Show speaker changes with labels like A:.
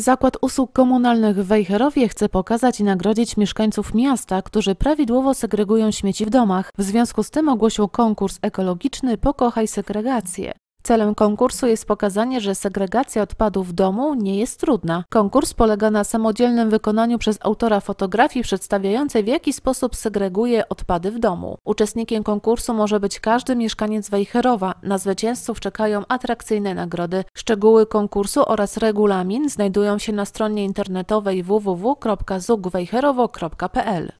A: Zakład Usług Komunalnych w Wejherowie chce pokazać i nagrodzić mieszkańców miasta, którzy prawidłowo segregują śmieci w domach. W związku z tym ogłosił konkurs ekologiczny Pokochaj segregację. Celem konkursu jest pokazanie, że segregacja odpadów w domu nie jest trudna. Konkurs polega na samodzielnym wykonaniu przez autora fotografii przedstawiającej, w jaki sposób segreguje odpady w domu. Uczestnikiem konkursu może być każdy mieszkaniec Wejherowa. Na zwycięzców czekają atrakcyjne nagrody. Szczegóły konkursu oraz regulamin znajdują się na stronie internetowej www.zugwejherowo.pl.